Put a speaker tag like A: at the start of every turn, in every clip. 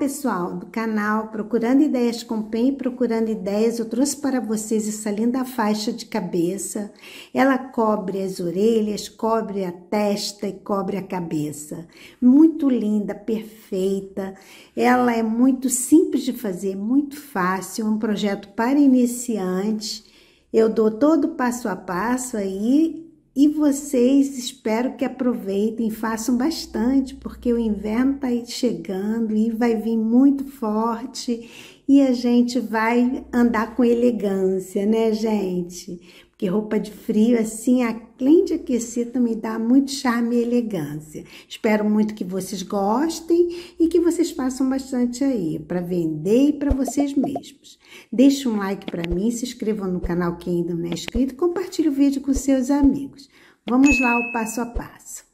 A: pessoal do canal Procurando Ideias com PEN e Procurando Ideias, eu trouxe para vocês essa linda faixa de cabeça. Ela cobre as orelhas, cobre a testa e cobre a cabeça. Muito linda, perfeita. Ela é muito simples de fazer, muito fácil, um projeto para iniciantes. Eu dou todo passo a passo aí e vocês espero que aproveitem, façam bastante, porque o inverno está chegando e vai vir muito forte e a gente vai andar com elegância, né, gente? Que roupa de frio, assim, além de aquecer, também dá muito charme e elegância. Espero muito que vocês gostem e que vocês façam bastante aí, para vender e para vocês mesmos. Deixe um like para mim, se inscrevam no canal quem ainda não é inscrito, compartilhe o vídeo com seus amigos. Vamos lá ao passo a passo.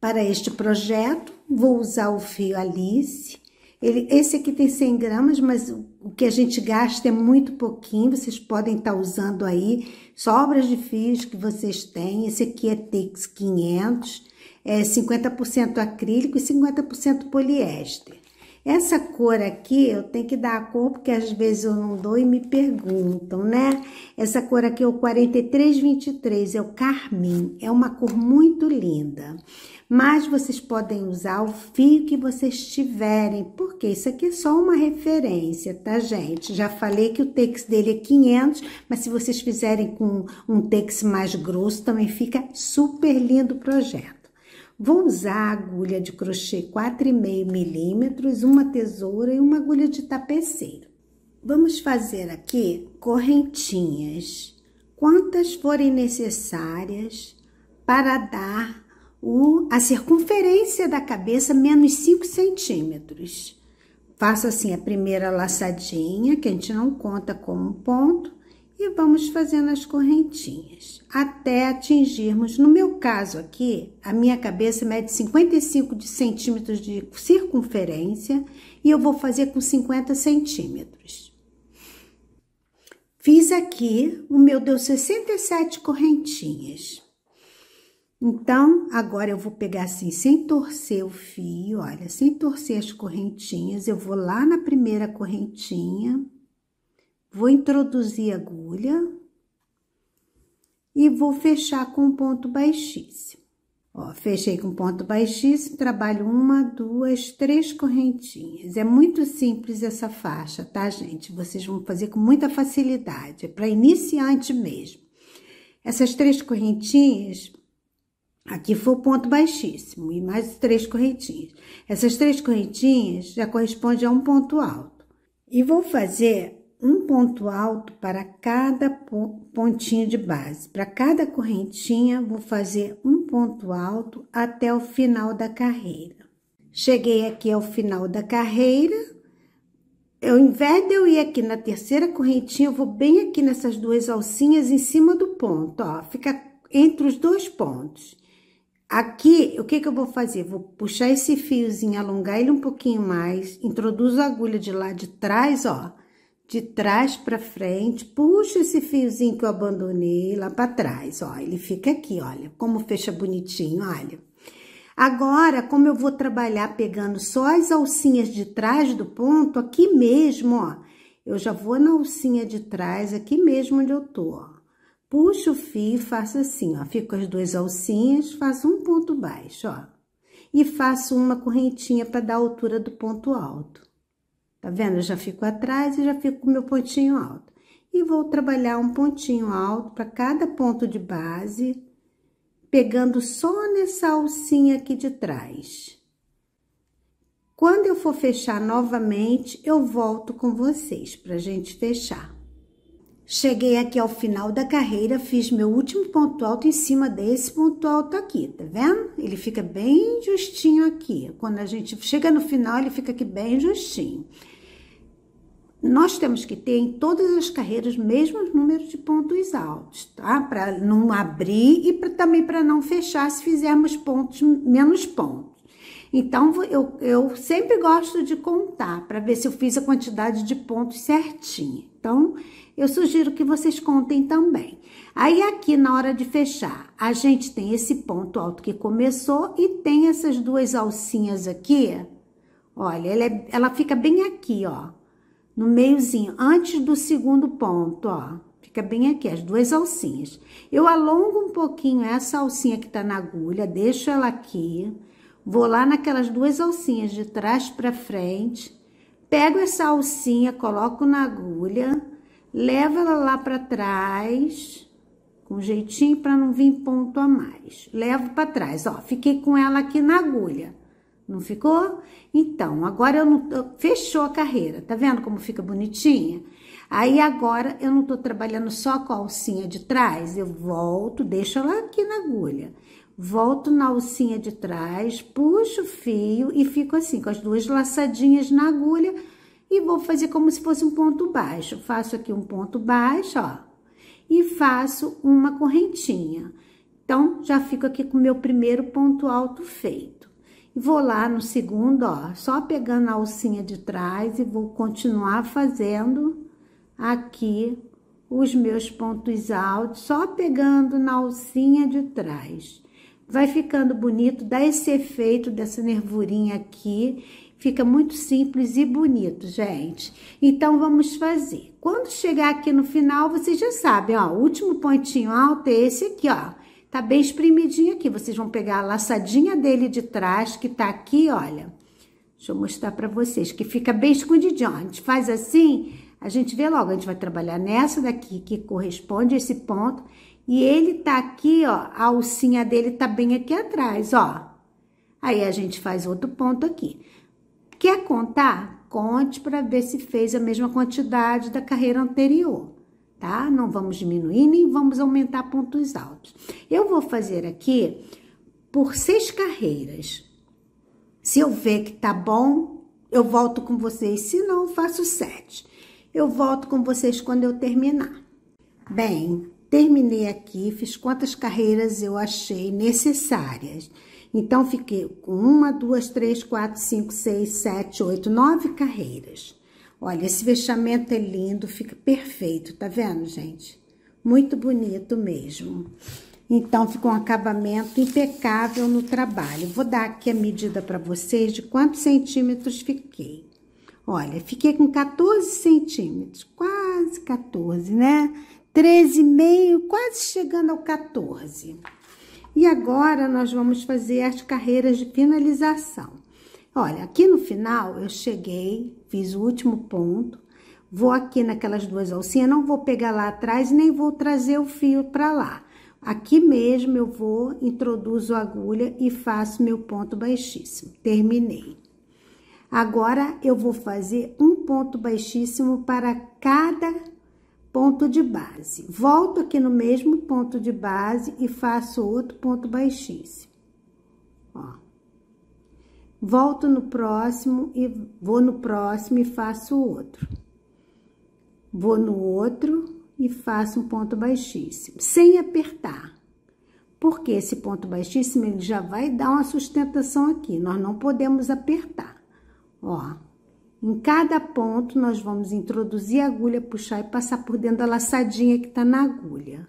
A: Para este projeto, vou usar o fio Alice ele, esse aqui tem 100 gramas, mas o que a gente gasta é muito pouquinho. Vocês podem estar tá usando aí sobras de fios que vocês têm. Esse aqui é Tex 500, é 50% acrílico e 50% poliéster. Essa cor aqui, eu tenho que dar a cor, porque às vezes eu não dou e me perguntam, né? Essa cor aqui é o 4323, é o carmim. É uma cor muito linda. Mas vocês podem usar o fio que vocês tiverem, porque isso aqui é só uma referência, tá, gente? Já falei que o tex dele é 500, mas se vocês fizerem com um tex mais grosso, também fica super lindo o projeto. Vou usar agulha de crochê 4,5 milímetros, uma tesoura e uma agulha de tapeceiro. Vamos fazer aqui correntinhas, quantas forem necessárias para dar o, a circunferência da cabeça menos 5 centímetros. Faço assim a primeira laçadinha, que a gente não conta como ponto, e vamos fazendo as correntinhas até atingirmos, no meu caso aqui, a minha cabeça mede 55 de centímetros de circunferência e eu vou fazer com 50 centímetros. Fiz aqui, o meu deu 67 correntinhas. Então, agora eu vou pegar assim, sem torcer o fio, olha, sem torcer as correntinhas, eu vou lá na primeira correntinha, Vou introduzir a agulha e vou fechar com ponto baixíssimo. Ó, fechei com ponto baixíssimo, trabalho uma, duas, três correntinhas. É muito simples essa faixa, tá, gente? Vocês vão fazer com muita facilidade, é para iniciante mesmo. Essas três correntinhas, aqui foi o ponto baixíssimo e mais três correntinhas. Essas três correntinhas já correspondem a um ponto alto. E vou fazer um ponto alto para cada pontinho de base. Para cada correntinha, vou fazer um ponto alto até o final da carreira. Cheguei aqui ao final da carreira. Eu, em de eu ir aqui na terceira correntinha, eu vou bem aqui nessas duas alcinhas em cima do ponto, ó. Fica entre os dois pontos. Aqui, o que que eu vou fazer? Vou puxar esse fiozinho, alongar ele um pouquinho mais, introduzo a agulha de lá de trás, ó de trás para frente, puxo esse fiozinho que eu abandonei lá para trás, ó, ele fica aqui, olha, como fecha bonitinho, olha. Agora, como eu vou trabalhar pegando só as alcinhas de trás do ponto, aqui mesmo, ó, eu já vou na alcinha de trás, aqui mesmo onde eu tô, ó. Puxo o fio e faço assim, ó, fico as duas alcinhas, faço um ponto baixo, ó. E faço uma correntinha para dar a altura do ponto alto. Tá vendo? Eu já fico atrás e já fico com meu pontinho alto. E vou trabalhar um pontinho alto para cada ponto de base, pegando só nessa alcinha aqui de trás. Quando eu for fechar novamente, eu volto com vocês para gente fechar. Cheguei aqui ao final da carreira, fiz meu último ponto alto em cima desse ponto alto aqui, tá vendo? Ele fica bem justinho aqui. Quando a gente chega no final, ele fica aqui bem justinho nós temos que ter em todas as carreiras mesmos números de pontos altos, tá? Para não abrir e pra, também para não fechar se fizermos pontos menos pontos. Então eu, eu sempre gosto de contar para ver se eu fiz a quantidade de pontos certinha. Então eu sugiro que vocês contem também. Aí aqui na hora de fechar, a gente tem esse ponto alto que começou e tem essas duas alcinhas aqui. Olha, ela, é, ela fica bem aqui, ó no meiozinho, antes do segundo ponto, ó. Fica bem aqui, as duas alcinhas. Eu alongo um pouquinho essa alcinha que tá na agulha, deixo ela aqui. Vou lá naquelas duas alcinhas de trás para frente. Pego essa alcinha, coloco na agulha, levo ela lá para trás, com jeitinho para não vir ponto a mais. Levo para trás, ó, fiquei com ela aqui na agulha. Não ficou? Então, agora eu não. tô, fechou a carreira. Tá vendo como fica bonitinha? Aí agora eu não tô trabalhando só com a alcinha de trás. Eu volto, deixo ela aqui na agulha. Volto na alcinha de trás, puxo o fio e fico assim, com as duas laçadinhas na agulha. E vou fazer como se fosse um ponto baixo. Faço aqui um ponto baixo, ó. E faço uma correntinha. Então, já fico aqui com o meu primeiro ponto alto feito vou lá no segundo, ó, só pegando a alcinha de trás e vou continuar fazendo aqui os meus pontos altos, só pegando na alcinha de trás. Vai ficando bonito, dá esse efeito dessa nervurinha aqui, fica muito simples e bonito, gente. Então, vamos fazer. Quando chegar aqui no final, vocês já sabem, ó, o último pontinho alto é esse aqui, ó Tá bem espremidinho aqui. Vocês vão pegar a laçadinha dele de trás, que tá aqui, olha. Deixa eu mostrar para vocês, que fica bem escondidinho. A gente faz assim, a gente vê logo. A gente vai trabalhar nessa daqui, que corresponde a esse ponto. E ele tá aqui, ó, a alcinha dele tá bem aqui atrás, ó. Aí a gente faz outro ponto aqui. Quer contar? Conte para ver se fez a mesma quantidade da carreira anterior tá? Não vamos diminuir nem vamos aumentar pontos altos. Eu vou fazer aqui por seis carreiras. Se eu ver que tá bom, eu volto com vocês. Se não, faço sete. Eu volto com vocês quando eu terminar. Bem, terminei aqui, fiz quantas carreiras eu achei necessárias. Então, fiquei com uma, duas, três, quatro, cinco, seis, sete, oito, nove carreiras. Olha, esse fechamento é lindo, fica perfeito, tá vendo, gente? Muito bonito mesmo. Então, fica um acabamento impecável no trabalho. Vou dar aqui a medida para vocês de quantos centímetros fiquei. Olha, fiquei com 14 centímetros, quase 14, né? 13,5, quase chegando ao 14. E agora, nós vamos fazer as carreiras de finalização. Olha, aqui no final, eu cheguei fiz o último ponto, vou aqui naquelas duas alcinhas, não vou pegar lá atrás, nem vou trazer o fio para lá. Aqui mesmo eu vou, introduzo a agulha e faço meu ponto baixíssimo. Terminei. Agora, eu vou fazer um ponto baixíssimo para cada ponto de base. Volto aqui no mesmo ponto de base e faço outro ponto baixíssimo. Ó volto no próximo e vou no próximo e faço outro. Vou no outro e faço um ponto baixíssimo, sem apertar. Porque esse ponto baixíssimo ele já vai dar uma sustentação aqui, nós não podemos apertar. Ó, em cada ponto nós vamos introduzir a agulha, puxar e passar por dentro da laçadinha que tá na agulha.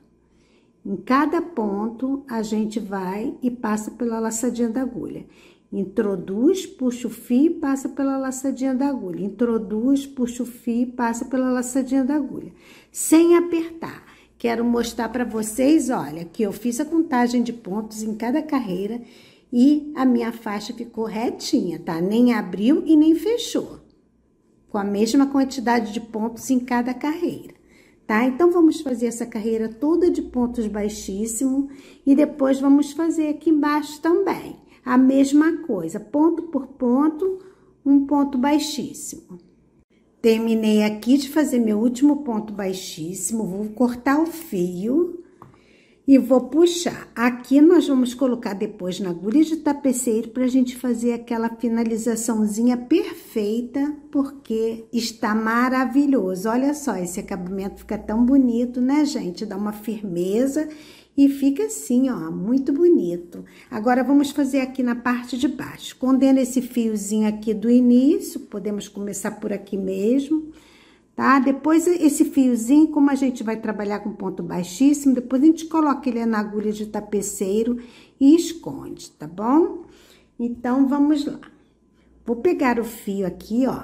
A: Em cada ponto a gente vai e passa pela laçadinha da agulha. Introduz, puxa o fio e passa pela laçadinha da agulha. Introduz, puxa o fio e passa pela laçadinha da agulha. Sem apertar. Quero mostrar para vocês, olha, que eu fiz a contagem de pontos em cada carreira e a minha faixa ficou retinha, tá? Nem abriu e nem fechou. Com a mesma quantidade de pontos em cada carreira tá? Então, vamos fazer essa carreira toda de pontos baixíssimo e depois vamos fazer aqui embaixo também a mesma coisa, ponto por ponto, um ponto baixíssimo. Terminei aqui de fazer meu último ponto baixíssimo, vou cortar o fio e vou puxar. Aqui nós vamos colocar depois na agulha de tapeceiro para a gente fazer aquela finalizaçãozinha perfeita, porque está maravilhoso. Olha só, esse acabamento fica tão bonito, né, gente? Dá uma firmeza e fica assim, ó, muito bonito. Agora, vamos fazer aqui na parte de baixo. escondendo esse fiozinho aqui do início, podemos começar por aqui mesmo, tá? Depois, esse fiozinho, como a gente vai trabalhar com ponto baixíssimo, depois a gente coloca ele na agulha de tapeceiro e esconde, tá bom? Então, vamos lá. Vou pegar o fio aqui, ó,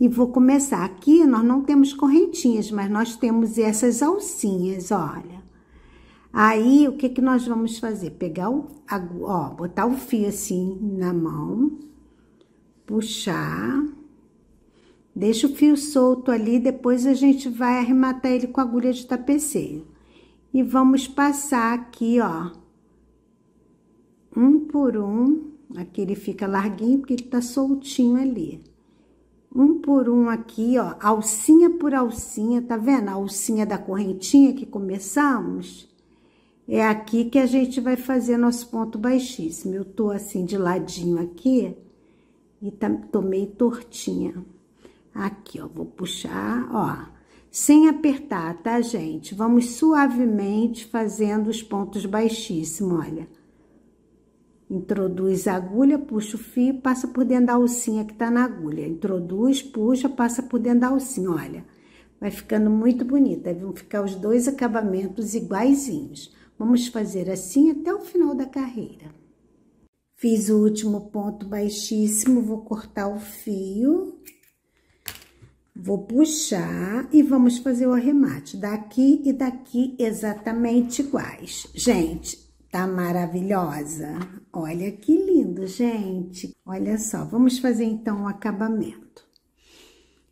A: e vou começar. Aqui, nós não temos correntinhas, mas nós temos essas alcinhas, olha. Aí, o que, que nós vamos fazer? Pegar o, ó, botar o fio assim na mão, puxar, deixa o fio solto ali, depois a gente vai arrematar ele com agulha de tapeceio. E vamos passar aqui, ó, um por um, aqui ele fica larguinho porque ele tá soltinho ali. Um por um aqui, ó, alcinha por alcinha, tá vendo? A alcinha da correntinha que começamos é aqui que a gente vai fazer nosso ponto baixíssimo. Eu tô assim de ladinho aqui e tá, meio tortinha. Aqui, ó, vou puxar, ó, sem apertar, tá, gente? Vamos suavemente fazendo os pontos baixíssimos, olha. Introduz a agulha, puxa o fio, passa por dentro da alcinha que tá na agulha. Introduz, puxa, passa por dentro da alcinha, olha. Vai ficando muito bonita, vão ficar os dois acabamentos iguaizinhos. Vamos fazer assim até o final da carreira. Fiz o último ponto baixíssimo, vou cortar o fio, vou puxar e vamos fazer o arremate daqui e daqui exatamente iguais. Gente, Tá maravilhosa? Olha que lindo, gente. Olha só, vamos fazer então o acabamento.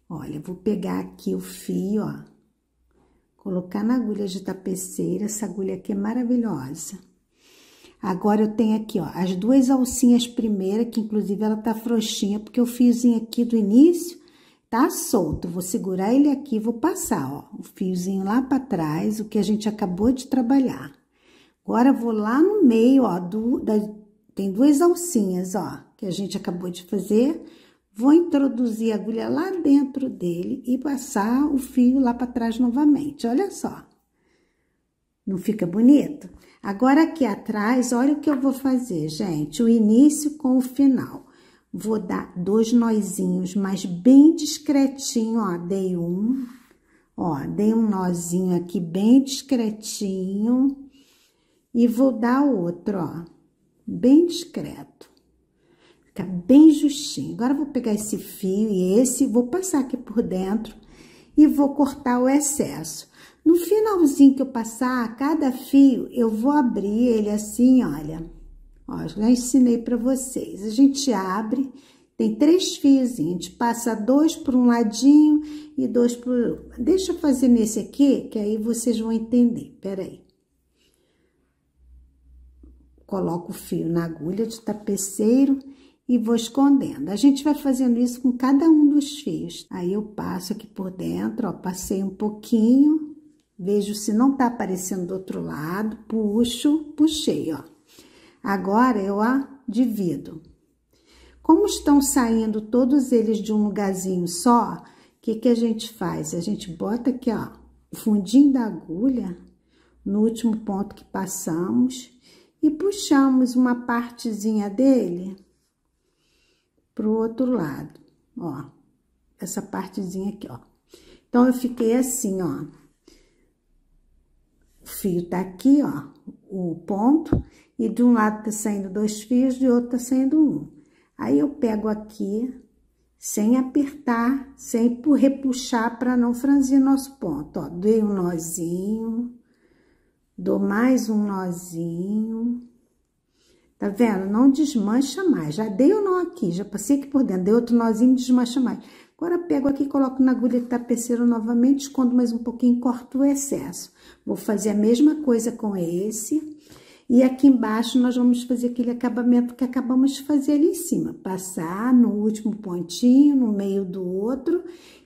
A: Olha, vou pegar aqui o fio, ó colocar na agulha de tapeceira, essa agulha aqui é maravilhosa. Agora eu tenho aqui, ó, as duas alcinhas primeira, que inclusive ela tá frouxinha, porque o fiozinho aqui do início tá solto. Vou segurar ele aqui, vou passar, ó, o fiozinho lá para trás, o que a gente acabou de trabalhar. Agora vou lá no meio, ó, do, da, tem duas alcinhas, ó, que a gente acabou de fazer Vou introduzir a agulha lá dentro dele e passar o fio lá para trás novamente. Olha só. Não fica bonito? Agora aqui atrás, olha o que eu vou fazer, gente. O início com o final. Vou dar dois nozinhos, mas bem discretinho, ó. Dei um, ó, dei um nozinho aqui bem discretinho. E vou dar outro, ó, bem discreto fica bem justinho. Agora, vou pegar esse fio e esse, vou passar aqui por dentro e vou cortar o excesso. No finalzinho que eu passar cada fio, eu vou abrir ele assim, olha. Ó, já ensinei para vocês. A gente abre, tem três fios, a gente passa dois por um ladinho e dois por outro. Deixa eu fazer nesse aqui, que aí vocês vão entender. Peraí. Coloco o fio na agulha de tapeceiro e vou escondendo. A gente vai fazendo isso com cada um dos fios. Aí eu passo aqui por dentro, ó, passei um pouquinho, vejo se não tá aparecendo do outro lado, puxo, puxei, ó. Agora eu a divido. Como estão saindo todos eles de um lugarzinho só, o que, que a gente faz? A gente bota aqui, ó, o fundinho da agulha no último ponto que passamos e puxamos uma partezinha dele pro outro lado, ó. Essa partezinha aqui, ó. Então, eu fiquei assim, ó. O fio tá aqui, ó, o ponto, e de um lado tá saindo dois fios, de outro tá saindo um. Aí, eu pego aqui, sem apertar, sem repuxar para não franzir nosso ponto, ó. Dei um nozinho, dou mais um nozinho Tá vendo? Não desmancha mais. Já dei o um nó aqui, já passei aqui por dentro, dei outro nozinho, desmancha mais. Agora pego aqui, coloco na agulha de tapeceiro novamente, escondo mais um pouquinho, corto o excesso. Vou fazer a mesma coisa com esse. E aqui embaixo nós vamos fazer aquele acabamento que acabamos de fazer ali em cima. Passar no último pontinho, no meio do outro,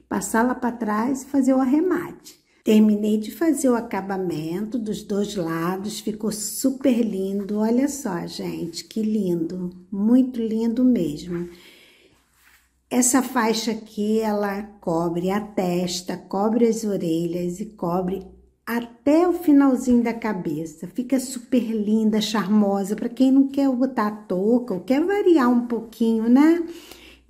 A: passar lá para trás e fazer o arremate. Terminei de fazer o acabamento dos dois lados, ficou super lindo. Olha só, gente, que lindo, muito lindo mesmo. Essa faixa aqui, ela cobre a testa, cobre as orelhas e cobre até o finalzinho da cabeça. Fica super linda, charmosa, para quem não quer botar a touca ou quer variar um pouquinho, né?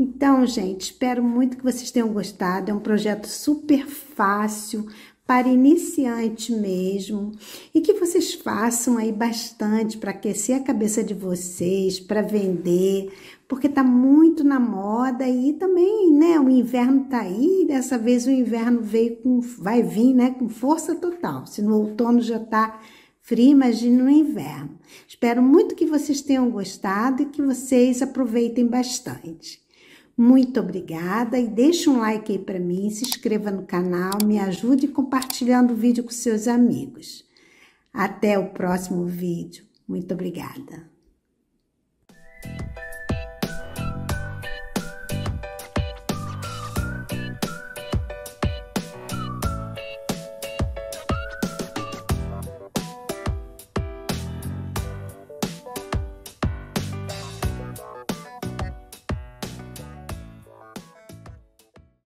A: Então, gente, espero muito que vocês tenham gostado. É um projeto super fácil, para iniciante mesmo, e que vocês façam aí bastante para aquecer a cabeça de vocês, para vender, porque tá muito na moda e também, né, o inverno tá aí, dessa vez o inverno veio com vai vir, né, com força total. Se no outono já tá frio, imagina no inverno. Espero muito que vocês tenham gostado e que vocês aproveitem bastante. Muito obrigada e deixe um like aí para mim, se inscreva no canal, me ajude compartilhando o vídeo com seus amigos. Até o próximo vídeo. Muito obrigada.